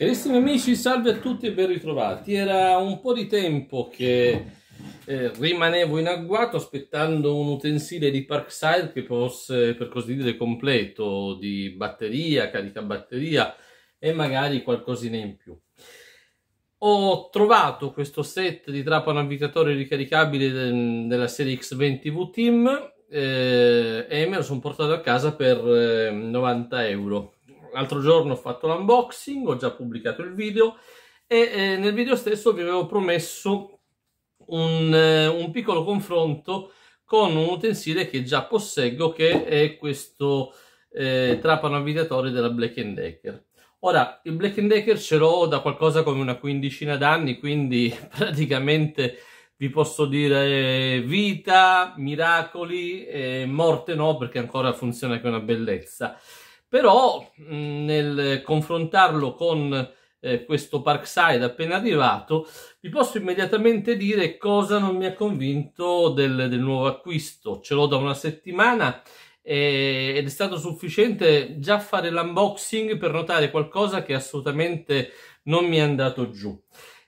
Carissimi amici, salve a tutti e ben ritrovati. Era un po' di tempo che eh, rimanevo in agguato aspettando un utensile di Parkside che fosse, per così dire, completo di batteria, carica batteria e magari qualcosina in più. Ho trovato questo set di trappa navigatore ricaricabile ehm, della serie X20V Team eh, e me lo sono portato a casa per eh, 90 euro l'altro giorno ho fatto l'unboxing, ho già pubblicato il video e eh, nel video stesso vi avevo promesso un, eh, un, piccolo confronto con un utensile che già posseggo che è questo eh, trapano avvitatore della Black Decker. Ora, il Black Decker ce l'ho da qualcosa come una quindicina d'anni, quindi praticamente vi posso dire vita, miracoli, eh, morte no, perché ancora funziona che è una bellezza però nel confrontarlo con eh, questo Parkside appena arrivato, vi posso immediatamente dire cosa non mi ha convinto del, del nuovo acquisto. Ce l'ho da una settimana eh, ed è stato sufficiente già fare l'unboxing per notare qualcosa che assolutamente non mi è andato giù.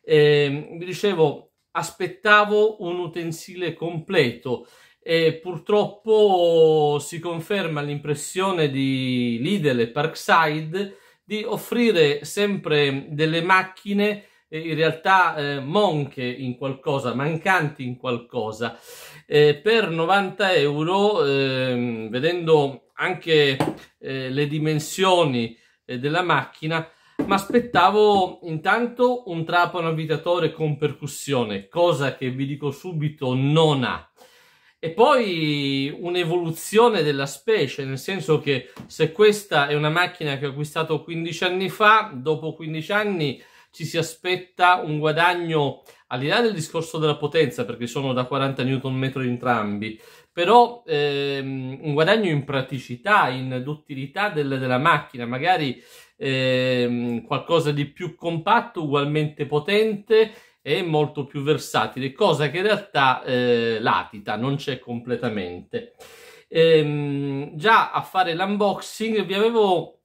Eh, vi dicevo, aspettavo un utensile completo e purtroppo si conferma l'impressione di Lidl e Parkside di offrire sempre delle macchine in realtà eh, monche in qualcosa, mancanti in qualcosa. Eh, per 90 euro, eh, vedendo anche eh, le dimensioni eh, della macchina, mi aspettavo intanto un trapano avvitatore con percussione, cosa che vi dico subito non ha. E poi un'evoluzione della specie, nel senso che se questa è una macchina che ho acquistato 15 anni fa, dopo 15 anni ci si aspetta un guadagno al di là del discorso della potenza, perché sono da 40 Nm entrambi, però ehm, un guadagno in praticità, in duttilità del, della macchina, magari ehm, qualcosa di più compatto, ugualmente potente è molto più versatile, cosa che in realtà eh, latita, non c'è completamente. Ehm, già a fare l'unboxing vi avevo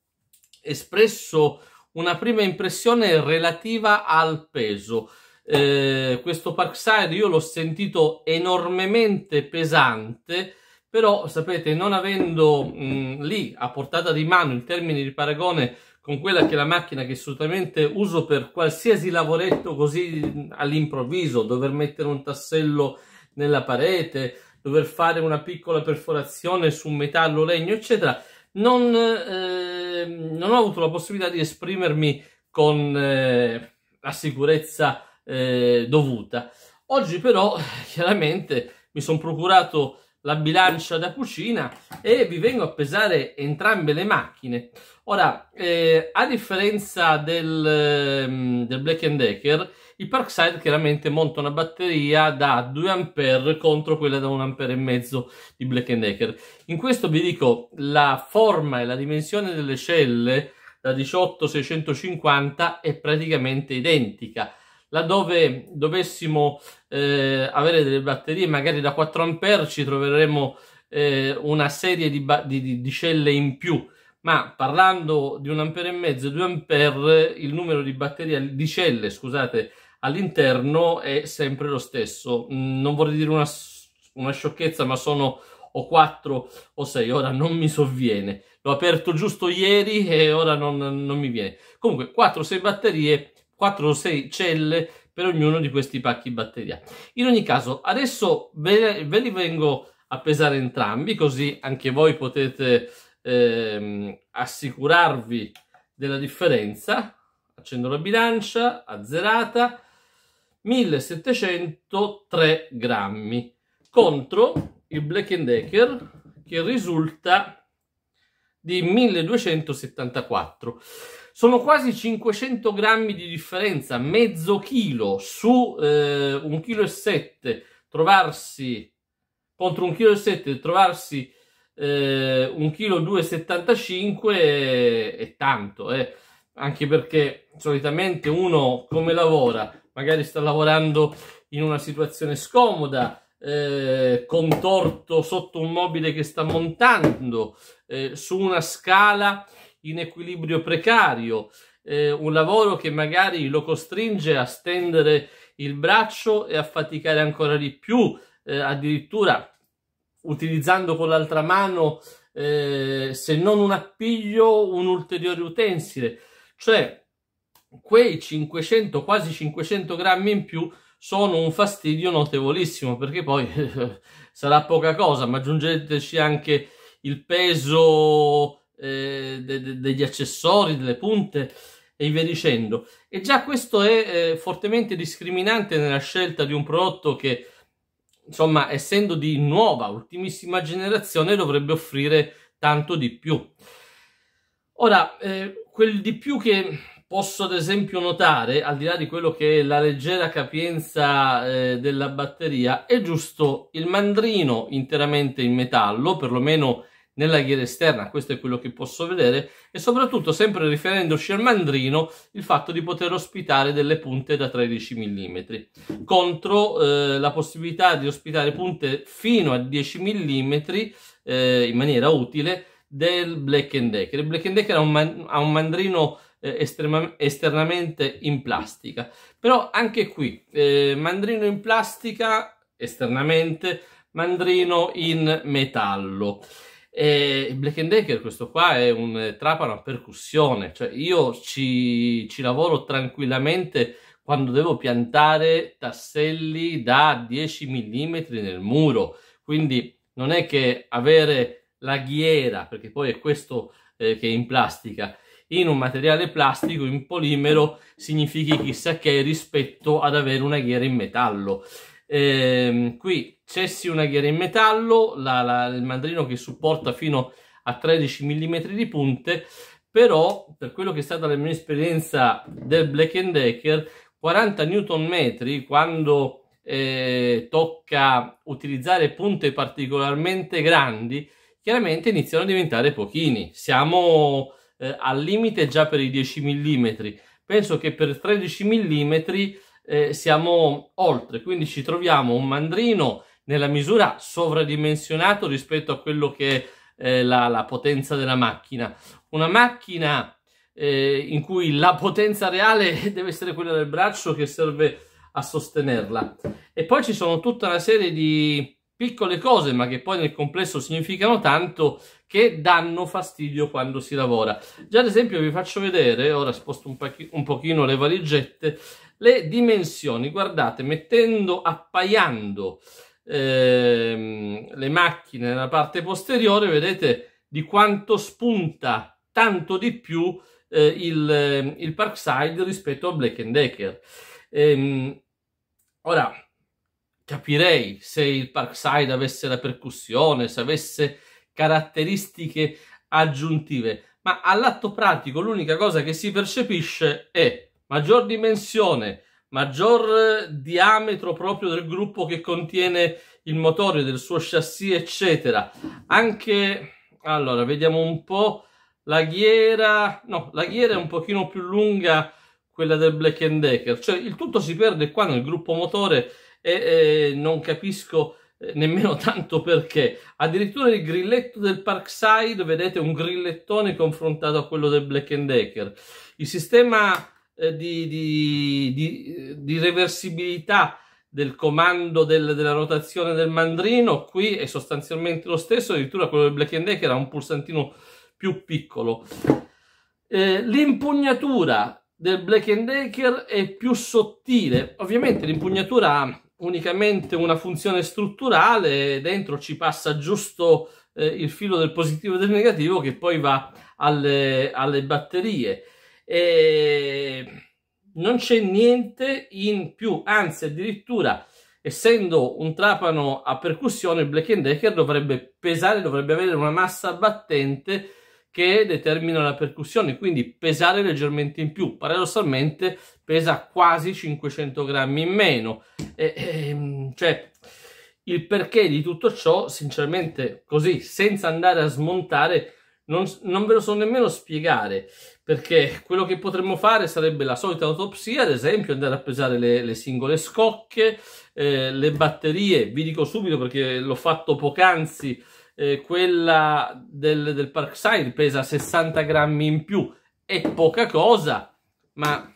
espresso una prima impressione relativa al peso. Eh, questo Parkside io l'ho sentito enormemente pesante, però sapete non avendo mh, lì a portata di mano il termine di paragone con quella che è la macchina che assolutamente uso per qualsiasi lavoretto così all'improvviso dover mettere un tassello nella parete dover fare una piccola perforazione su metallo legno eccetera non, eh, non ho avuto la possibilità di esprimermi con eh, la sicurezza eh, dovuta oggi però chiaramente mi sono procurato la bilancia da cucina e vi vengo a pesare entrambe le macchine. Ora, eh, a differenza del, ehm, del Black Decker, i Parkside chiaramente monta una batteria da 2 A contro quella da 1 A di Black Decker. In questo vi dico la forma e la dimensione delle celle da 18650 è praticamente identica laddove dovessimo eh, avere delle batterie magari da 4 A ci troveremo eh, una serie di, ba- di, di, celle in più ma parlando di 1 ampere e mezzo 2 ampere il numero di batterie di celle scusate all'interno è sempre lo stesso mm, non vorrei dire una, una sciocchezza ma sono o 4 o 6, ora non mi sovviene. L'ho aperto giusto ieri e ora non, non mi viene. Comunque 4 o 6 batterie 4 o 6 celle per ognuno di questi pacchi batteriali. In ogni caso, adesso ve, ve li vengo a pesare entrambi, così anche voi potete ehm, assicurarvi della differenza. Accendo la bilancia, azzerata, 1703 grammi contro il Black Decker che risulta di 1274. Sono quasi 500 grammi di differenza, mezzo chilo su eh, un chilo e sette, trovarsi contro un chilo e sette, trovarsi eh, un chilo 2,75 è, è tanto, eh. anche perché solitamente uno come lavora, magari sta lavorando in una situazione scomoda, eh, contorto sotto un mobile che sta montando, eh, su una scala in equilibrio precario, eh, un lavoro che magari lo costringe a stendere il braccio e a faticare ancora di più, eh, addirittura utilizzando con l'altra mano, eh, se non un appiglio, un ulteriore utensile. Cioè, quei 500, quasi 500 grammi in più sono un fastidio notevolissimo perché poi sarà poca cosa, ma aggiungeteci anche il peso eh, de- de- degli accessori, delle punte e via dicendo. E già questo è eh, fortemente discriminante nella scelta di un prodotto che, insomma, essendo di nuova, ultimissima generazione, dovrebbe offrire tanto di più. Ora, eh, quel di più che Posso ad esempio notare, al di là di quello che è la leggera capienza eh, della batteria, è giusto il mandrino interamente in metallo, perlomeno nella ghiera esterna, questo è quello che posso vedere, e soprattutto, sempre riferendoci al mandrino, il fatto di poter ospitare delle punte da 13 mm, contro eh, la possibilità di ospitare punte fino a 10 mm eh, in maniera utile del Black Decker. Il Black Decker ha un, man- ha un mandrino eh, esternamente in plastica. Però anche qui, eh, mandrino in plastica esternamente, mandrino in metallo. E eh, Black Decker, questo qua è un eh, trapano a percussione, cioè io ci, ci lavoro tranquillamente quando devo piantare tasselli da 10 mm nel muro, quindi non è che avere la ghiera, perché poi è questo eh, che è in plastica, in un materiale plastico, in polimero, significhi chissà che rispetto ad avere una ghiera in metallo. Eh, qui sì una ghiera in metallo, la, la, il mandrino che supporta fino a 13 mm di punte, però per quello che è stata la mia esperienza del Black Decker, 40 Nm quando eh, tocca utilizzare punte particolarmente grandi, chiaramente iniziano a diventare pochini. Siamo eh, al limite già per i 10 mm. Penso che per 13 mm eh, siamo oltre, quindi ci troviamo un mandrino nella misura sovradimensionato rispetto a quello che è eh, la, la potenza della macchina. Una macchina eh, in cui la potenza reale deve essere quella del braccio che serve a sostenerla. E poi ci sono tutta una serie di piccole cose, ma che poi nel complesso significano tanto, che danno fastidio quando si lavora. Già ad esempio vi faccio vedere, ora sposto un, pachi, un pochino le valigette, le dimensioni. Guardate, mettendo, appaiando ehm, le macchine nella parte posteriore, vedete di quanto spunta tanto di più eh, il, il Parkside rispetto a Black Decker. Ehm, ora, capirei se il Parkside avesse la percussione, se avesse caratteristiche aggiuntive, ma all'atto pratico l'unica cosa che si percepisce è maggior dimensione, maggior eh, diametro proprio del gruppo che contiene il motore, del suo chassis, eccetera. Anche, allora, vediamo un po' la ghiera, no, la ghiera è un pochino più lunga quella del Black Decker, cioè il tutto si perde qua nel gruppo motore e eh, non capisco eh, nemmeno tanto perché. Addirittura il grilletto del Parkside, vedete, un grillettone confrontato a quello del Black Decker. Il sistema eh, di, di, di, di, reversibilità del comando del, della rotazione del mandrino qui è sostanzialmente lo stesso, addirittura quello del Black Decker ha un pulsantino più piccolo. Eh, l'impugnatura del Black Decker è più sottile, ovviamente l'impugnatura unicamente una funzione strutturale, dentro ci passa giusto eh, il filo del positivo e del negativo che poi va alle, alle batterie. E non c'è niente in più, anzi addirittura essendo un trapano a percussione, il Black Decker dovrebbe pesare, dovrebbe avere una massa battente che determina la percussione, quindi pesare leggermente in più. Paradossalmente pesa quasi 500 grammi in meno. E, e, ehm, cioè, il perché di tutto ciò, sinceramente, così, senza andare a smontare, non, non, ve lo so nemmeno spiegare, perché quello che potremmo fare sarebbe la solita autopsia, ad esempio andare a pesare le, le singole scocche, eh, le batterie, vi dico subito perché l'ho fatto poc'anzi, eh, quella del, del Parkside pesa 60 grammi in più, è poca cosa, ma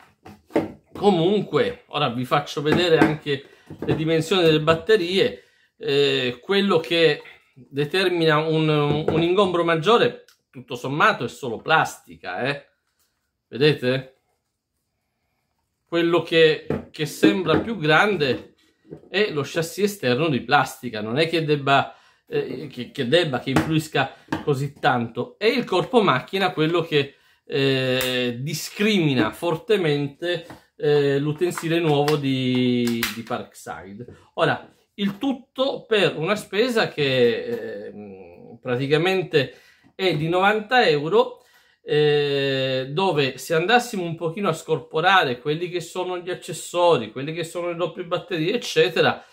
comunque ora vi faccio vedere anche le dimensioni delle batterie eh, quello che determina un, un, ingombro maggiore tutto sommato è solo plastica eh? vedete quello che, che sembra più grande è lo chassis esterno di plastica non è che debba eh, che, che, debba che influisca così tanto è il corpo macchina quello che eh, discrimina fortemente eh, l'utensile nuovo di, di, Parkside. Ora, il tutto per una spesa che eh, praticamente è di 90 euro, eh, dove se andassimo un pochino a scorporare quelli che sono gli accessori, quelli che sono le doppie batterie, eccetera,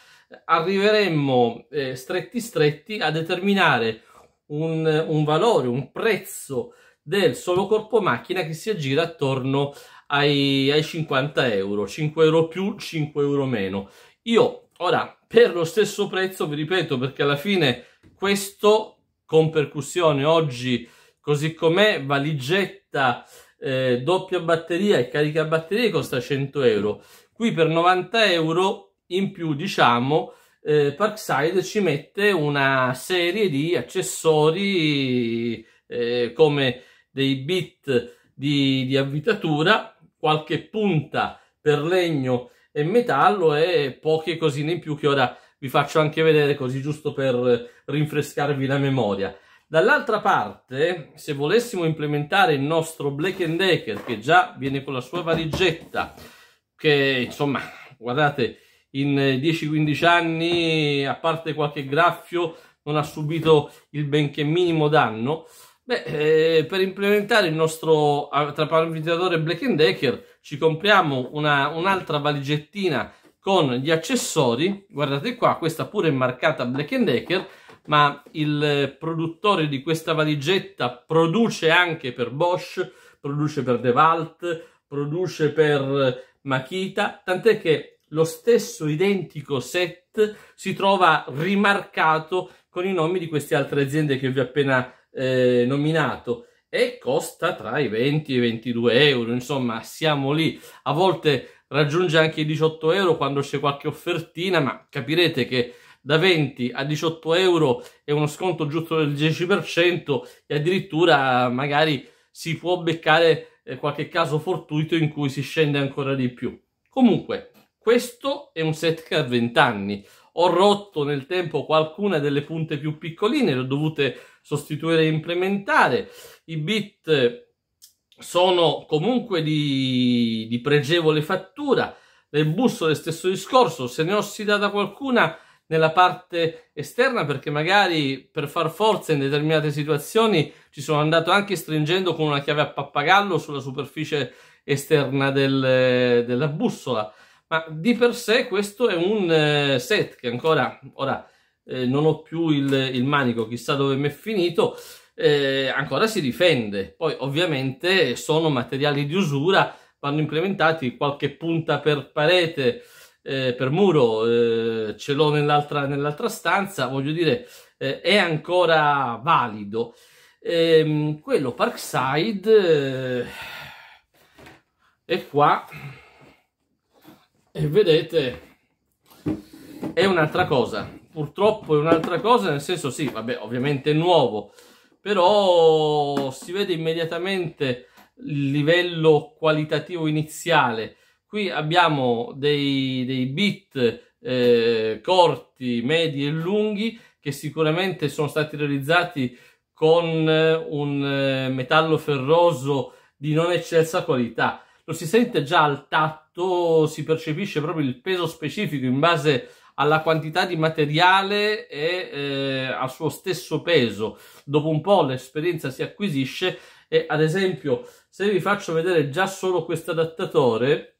arriveremmo eh, stretti stretti a determinare un, un, valore, un prezzo del solo corpo macchina che si aggira attorno a ai, ai 50 euro, 5 euro più, 5 euro meno. Io ora per lo stesso prezzo, vi ripeto, perché alla fine questo con percussione oggi così com'è, valigetta, eh, doppia batteria e carica batterie costa 100 euro. Qui per 90 euro in più, diciamo, eh, Parkside ci mette una serie di accessori eh, come dei bit di, di avvitatura qualche punta per legno e metallo e poche cosine in più che ora vi faccio anche vedere così giusto per rinfrescarvi la memoria. Dall'altra parte, se volessimo implementare il nostro Black Decker, che già viene con la sua valigetta, che insomma, guardate, in 10-15 anni, a parte qualche graffio, non ha subito il benché minimo danno, Beh, eh, per implementare il nostro ah, trapanvitatore Black Decker ci compriamo una, un'altra valigettina con gli accessori. Guardate qua, questa pure è marcata Black Decker, ma il produttore di questa valigetta produce anche per Bosch, produce per DeWalt, produce per eh, Makita, tant'è che lo stesso identico set si trova rimarcato con i nomi di queste altre aziende che vi ho appena eh, nominato e costa tra i 20 e i 22 euro insomma siamo lì a volte raggiunge anche i 18 euro quando c'è qualche offertina ma capirete che da 20 a 18 euro è uno sconto giusto del 10% e addirittura magari si può beccare eh, qualche caso fortuito in cui si scende ancora di più. Comunque, questo è un set che ha 20 anni. Ho rotto nel tempo qualcuna delle punte più piccoline, le ho dovute sostituire e implementare. I bit sono comunque di, di pregevole fattura. Nel bussole stesso discorso, se ne ho ossidata qualcuna nella parte esterna perché magari per far forza in determinate situazioni ci sono andato anche stringendo con una chiave a pappagallo sulla superficie esterna del, della bussola ma di per sé questo è un eh, set che ancora ora eh, non ho più il, il, manico, chissà dove mi è finito, eh, ancora si difende. Poi ovviamente sono materiali di usura, vanno implementati qualche punta per parete, eh, per muro, eh, ce l'ho nell'altra, nell'altra stanza, voglio dire, eh, è ancora valido. Ehm, quello Parkside eh, è qua e vedete è un'altra cosa purtroppo è un'altra cosa, nel senso sì, vabbè, ovviamente è nuovo, però si vede immediatamente il livello qualitativo iniziale. Qui abbiamo dei, dei bit eh, corti, medi e lunghi che sicuramente sono stati realizzati con eh, un eh, metallo ferroso di non eccelsa qualità. Lo si sente già al tatto, si percepisce proprio il peso specifico in base alla quantità di materiale e eh, al suo stesso peso. Dopo un po' l'esperienza si acquisisce e ad esempio se vi faccio vedere già solo questo adattatore,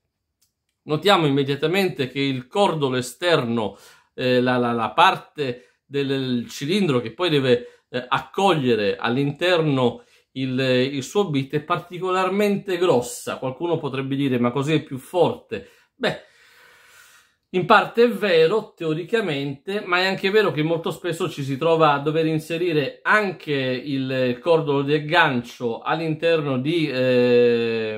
notiamo immediatamente che il cordolo esterno, eh, la, la, la, parte del cilindro che poi deve eh, accogliere all'interno il, il, suo bit è particolarmente grossa. Qualcuno potrebbe dire: Ma così è più forte? Beh, in parte è vero teoricamente, ma è anche vero che molto spesso ci si trova a dover inserire anche il cordolo del gancio all'interno di eh,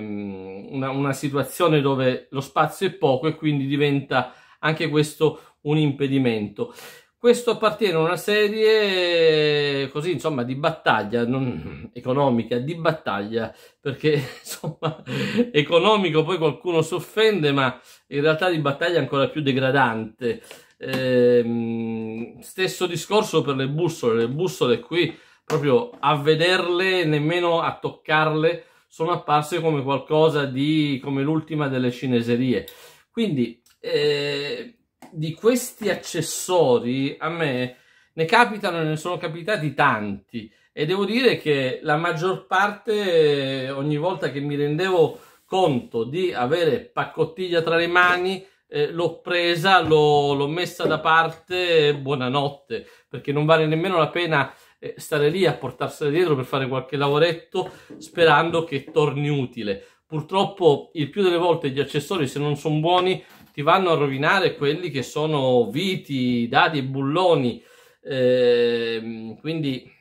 una, una, situazione dove lo spazio è poco e quindi diventa anche questo un impedimento. Questo appartiene a una serie così, insomma, di battaglia non, economica, di battaglia, perché insomma, economico poi qualcuno si offende, ma in realtà di battaglia ancora più degradante. Eh, stesso discorso per le bussole, le bussole qui proprio a vederle, nemmeno a toccarle, sono apparse come qualcosa di come l'ultima delle cineserie. Quindi eh, di questi accessori a me ne capitano e ne sono capitati tanti e devo dire che la maggior parte ogni volta che mi rendevo conto di avere paccottiglia tra le mani eh, l'ho presa, l'ho, messa da parte e buonanotte perché non vale nemmeno la pena eh, stare lì a portarsela dietro per fare qualche lavoretto sperando che torni utile purtroppo il più delle volte gli accessori se non sono buoni ti vanno a rovinare quelli che sono viti, dadi e bulloni. Eh, quindi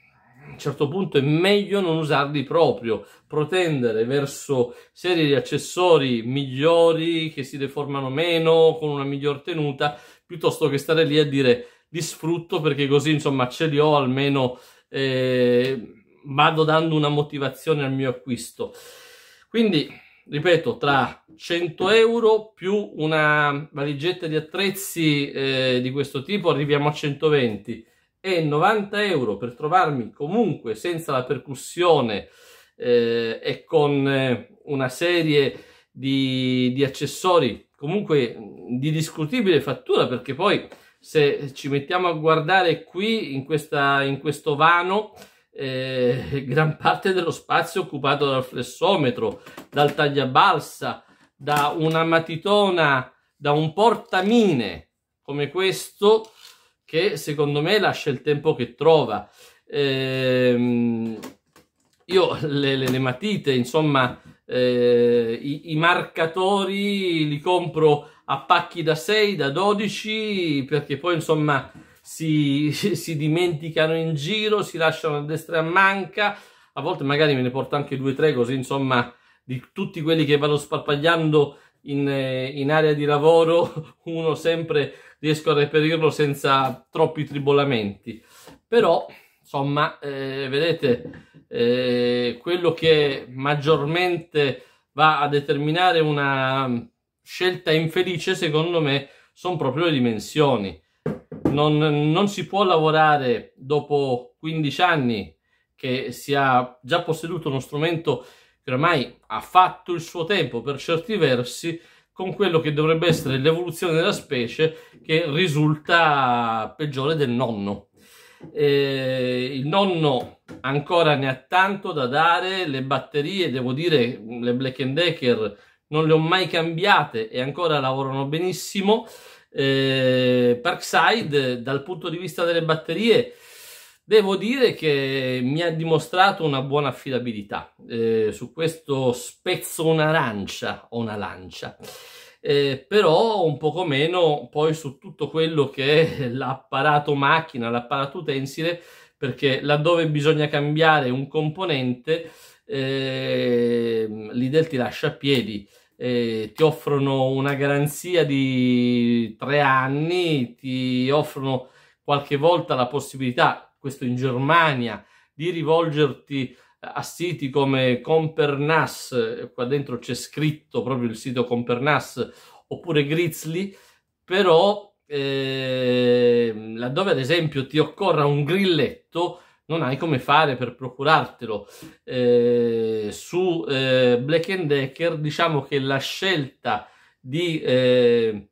a un certo punto è meglio non usarli proprio, protendere verso serie di accessori migliori che si deformano meno, con una miglior tenuta, piuttosto che stare lì a dire li sfrutto perché così insomma ce li ho almeno eh, vado dando una motivazione al mio acquisto. Quindi ripeto, tra 100 euro più una valigetta di attrezzi eh, di questo tipo arriviamo a 120 e 90 euro per trovarmi comunque senza la percussione eh, e con eh, una serie di, di accessori comunque di discutibile fattura perché poi se ci mettiamo a guardare qui in, questa, in questo vano eh, gran parte dello spazio occupato dal flessometro, dal tagliabalsa, da una matitona, da un portamine come questo che secondo me lascia il tempo che trova. Eh, io le, le, le, matite, insomma, eh, i, i, marcatori li compro a pacchi da 6, da 12, perché poi, insomma, si, si dimenticano in giro, si lasciano a destra e a manca, a volte magari me ne porto anche due o tre così insomma di tutti quelli che vado sparpagliando in, eh, in, area di lavoro uno sempre riesco a reperirlo senza troppi tribolamenti però insomma eh, vedete eh, quello che maggiormente va a determinare una scelta infelice secondo me sono proprio le dimensioni non, non si può lavorare dopo 15 anni che si ha già posseduto uno strumento che ormai ha fatto il suo tempo per certi versi con quello che dovrebbe essere l'evoluzione della specie che risulta peggiore del nonno. Eh, il nonno ancora ne ha tanto da dare, le batterie, devo dire, le Black Decker non le ho mai cambiate e ancora lavorano benissimo. Eh, Parkside, dal punto di vista delle batterie, devo dire che mi ha dimostrato una buona affidabilità. Eh, su questo spezzo un'arancia o una lancia. Eh, però un poco meno poi su tutto quello che è l'apparato macchina, l'apparato utensile, perché laddove bisogna cambiare un componente, eh, l'IDEL ti lascia a piedi eh, ti offrono una garanzia di tre anni, ti offrono qualche volta la possibilità, questo in Germania, di rivolgerti a siti come Compernas, qua dentro c'è scritto proprio il sito Compernas, oppure Grizzly, però eh, laddove ad esempio ti occorra un grilletto, non hai come fare per procurartelo. Eh, su eh, Black Decker diciamo che la scelta di, eh,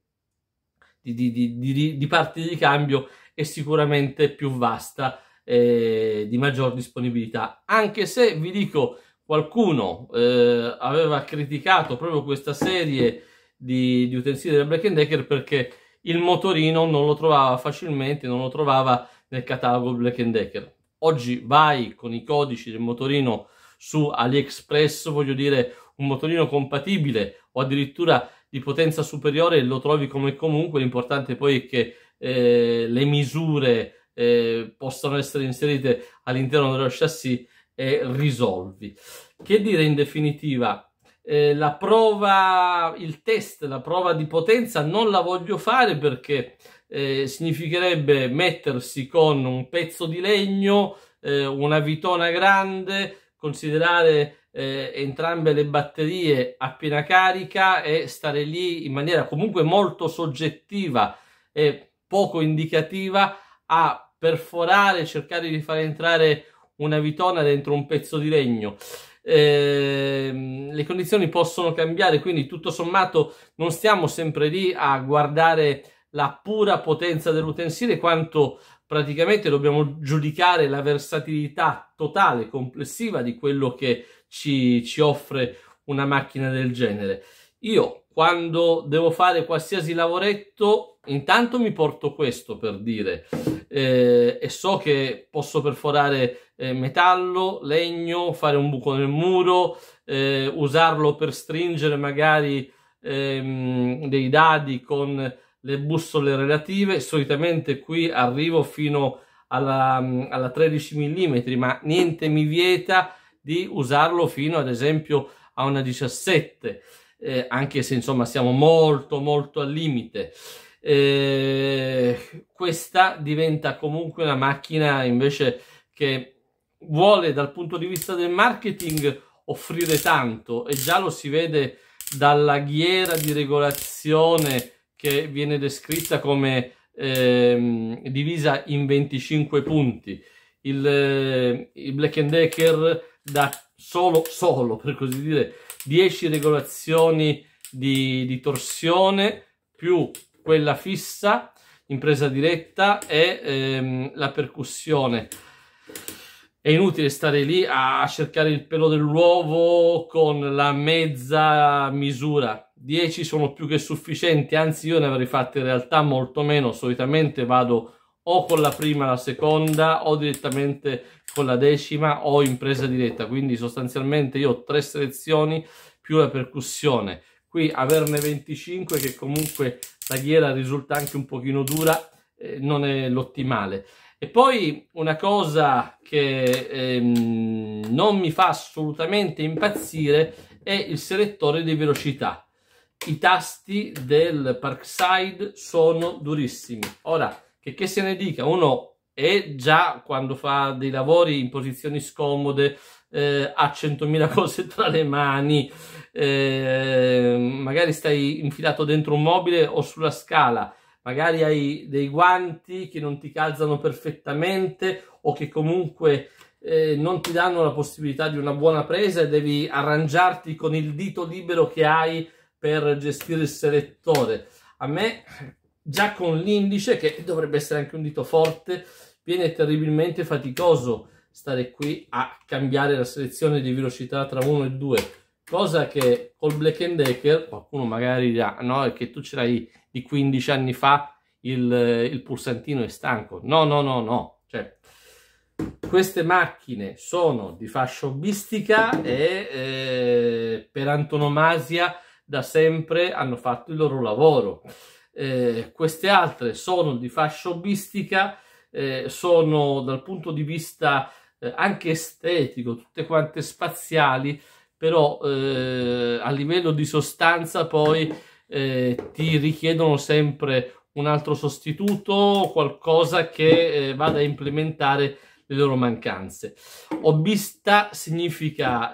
di, di, di, parti di cambio è sicuramente più vasta, eh, di maggior disponibilità, anche se vi dico qualcuno eh, aveva criticato proprio questa serie di, utensili della Black Decker perché il motorino non lo trovava facilmente, non lo trovava nel catalogo Black Decker Oggi vai con i codici del motorino su AliExpress, voglio dire un motorino compatibile o addirittura di potenza superiore lo trovi come comunque, l'importante poi è che eh, le misure eh, possano essere inserite all'interno dello chassis e risolvi. Che dire in definitiva? Eh, la prova, il test, la prova di potenza non la voglio fare perché eh, significherebbe mettersi con un pezzo di legno, eh, una vitona grande, considerare eh, entrambe le batterie a piena carica e stare lì in maniera comunque molto soggettiva e poco indicativa a perforare, cercare di far entrare una vitona dentro un pezzo di legno. Eh, le condizioni possono cambiare, quindi tutto sommato non stiamo sempre lì a guardare la pura potenza dell'utensile quanto praticamente dobbiamo giudicare la versatilità totale, complessiva di quello che ci, ci offre una macchina del genere. Io quando devo fare qualsiasi lavoretto, intanto mi porto questo per dire eh, e so che posso perforare eh, metallo, legno, fare un buco nel muro, eh, usarlo per stringere magari ehm, dei dadi con le bussole relative. Solitamente qui arrivo fino alla, mm, alla 13 mm, ma niente mi vieta di usarlo fino ad esempio a una 17, eh, anche se insomma siamo molto molto al limite. Eh, questa diventa comunque una macchina invece che vuole dal punto di vista del marketing offrire tanto e già lo si vede dalla ghiera di regolazione che viene descritta come ehm, divisa in 25 punti. Il, eh, il Black Decker dà solo, solo, per così dire, 10 regolazioni di, di torsione più quella fissa in presa diretta e ehm, la percussione. È inutile stare lì a cercare il pelo dell'uovo con la mezza misura 10 sono più che sufficienti, anzi io ne avrei fatte in realtà molto meno, solitamente vado o con la prima la seconda o direttamente con la decima o in presa diretta, quindi sostanzialmente io ho tre selezioni più la percussione. Qui averne 25 che comunque la ghiera risulta anche un pochino dura, eh, non è l'ottimale. E poi una cosa che ehm, non mi fa assolutamente impazzire è il selettore di velocità i tasti del Parkside sono durissimi. Ora, che, che se ne dica, uno è già quando fa dei lavori in posizioni scomode, eh, ha 100.000 cose tra le mani, eh, magari stai infilato dentro un mobile o sulla scala, magari hai dei guanti che non ti calzano perfettamente o che comunque eh, non ti danno la possibilità di una buona presa e devi arrangiarti con il dito libero che hai per gestire il selettore. A me, già con l'indice, che dovrebbe essere anche un dito forte, viene terribilmente faticoso stare qui a cambiare la selezione di velocità tra 1 e 2 cosa che col Black and Decker qualcuno magari dirà no è che tu ce l'hai di 15 anni fa il, il, pulsantino è stanco no no no no cioè queste macchine sono di fascia hobbistica e eh, per antonomasia da sempre hanno fatto il loro lavoro. Eh, queste altre sono di fascia hobbistica, eh, sono dal punto di vista eh, anche estetico, tutte quante spaziali, però eh, a livello di sostanza poi eh, ti richiedono sempre un altro sostituto, qualcosa che eh, vada a implementare le loro mancanze. Hobbista significa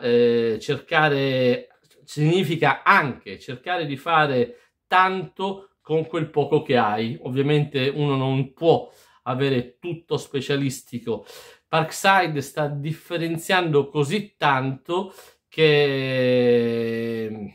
cercare significa anche cercare di fare tanto con quel poco che hai. Ovviamente uno non può avere tutto specialistico. Parkside sta differenziando così tanto che mm,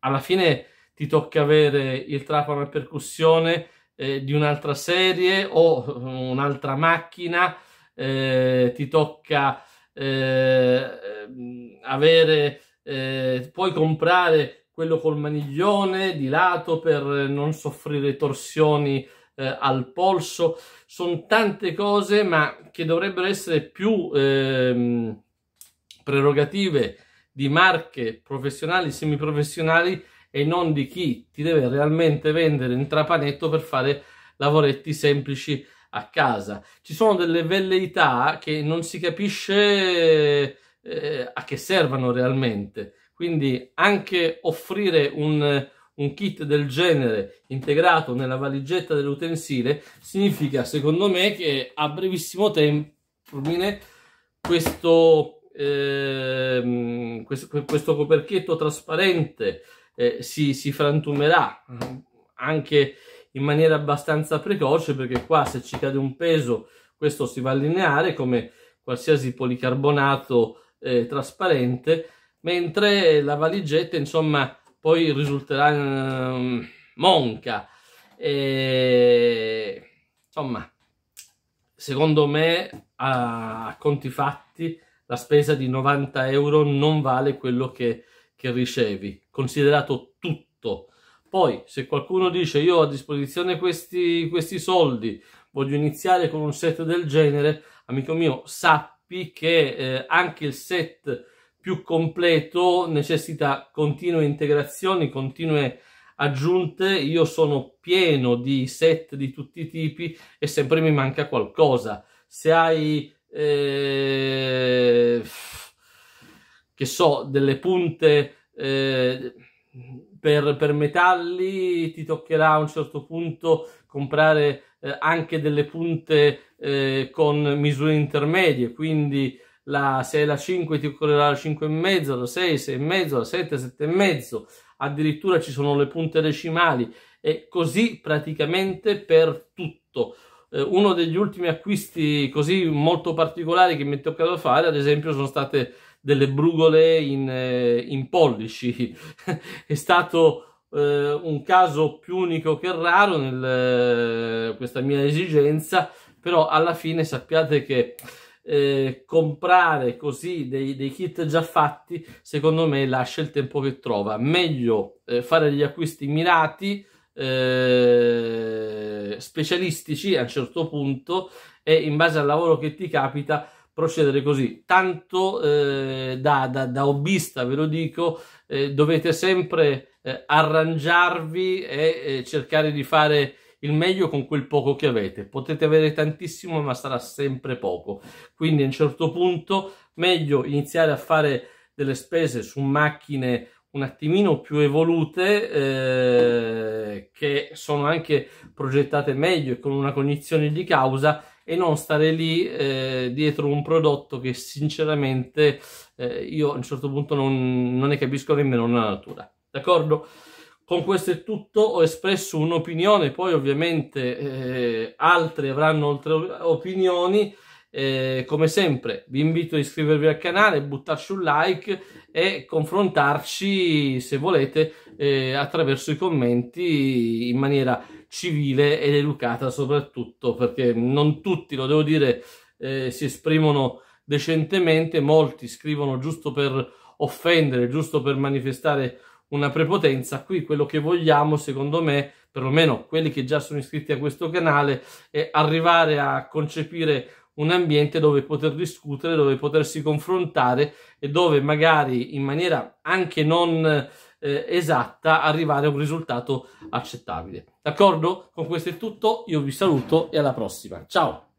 alla fine ti tocca avere il trapano a percussione eh, di un'altra serie o mm, un'altra macchina, eh, ti tocca eh, mm, avere eh, puoi comprare quello col maniglione di lato per non soffrire torsioni eh, al polso. Sono tante cose, ma che dovrebbero essere più ehm, prerogative di marche professionali, semiprofessionali e non di chi ti deve realmente vendere in trapanetto per fare lavoretti semplici a casa. Ci sono delle velleità che non si capisce eh, a che servano realmente. Quindi anche offrire un, un kit del genere integrato nella valigetta dell'utensile significa, secondo me, che a brevissimo tempo questo, eh, questo, questo coperchietto trasparente eh, si, si, frantumerà eh, anche in maniera abbastanza precoce perché qua se ci cade un peso questo si va a allineare come qualsiasi policarbonato eh, trasparente, mentre la valigetta, insomma, poi risulterà eh, monca. E, insomma, secondo me, a conti fatti, la spesa di 90 euro non vale quello che, che ricevi, considerato tutto. Poi, se qualcuno dice io ho a disposizione questi, questi soldi, voglio iniziare con un set del genere, amico mio, sappi sappi che eh, anche il set più completo necessita continue integrazioni, continue aggiunte. Io sono pieno di set di tutti i tipi e sempre mi manca qualcosa. Se hai, eh, che so, delle punte eh, per, per, metalli, ti toccherà a un certo punto comprare eh, anche delle punte eh, con misure intermedie, quindi la, se è la 5 ti occorrerà la 5,5, la 6, 6,5, la 7, 7,5, addirittura ci sono le punte decimali e così praticamente per tutto. Eh, uno degli ultimi acquisti così molto particolari che mi è toccato fare, ad esempio, sono state delle brugole in, eh, in pollici. è stato eh, un caso più unico che raro nel, eh, questa mia esigenza però alla fine sappiate che eh, comprare così dei, dei, kit già fatti secondo me lascia il tempo che trova meglio eh, fare gli acquisti mirati eh, specialistici a un certo punto e in base al lavoro che ti capita procedere così tanto eh, da, da, da hobbista ve lo dico eh, dovete sempre eh, arrangiarvi e cercare di fare il meglio con quel poco che avete. Potete avere tantissimo, ma sarà sempre poco. Quindi a un certo punto meglio iniziare a fare delle spese su macchine un attimino più evolute eh, che sono anche progettate meglio e con una cognizione di causa e non stare lì eh, dietro un prodotto che sinceramente eh, io a un certo punto non, non ne capisco nemmeno la natura d'accordo? Con questo è tutto, ho espresso un'opinione, poi ovviamente eh, altri avranno altre opinioni. Eh, come sempre vi invito a iscrivervi al canale, buttarci un like e confrontarci se volete eh, attraverso i commenti in maniera civile ed educata soprattutto perché non tutti, lo devo dire, eh, si esprimono decentemente, molti scrivono giusto per offendere, giusto per manifestare una prepotenza, qui quello che vogliamo, secondo me, perlomeno quelli che già sono iscritti a questo canale, è arrivare a concepire un ambiente dove poter discutere, dove potersi confrontare e dove magari in maniera anche non eh, esatta arrivare a un risultato accettabile. D'accordo? Con questo è tutto, io vi saluto e alla prossima. Ciao!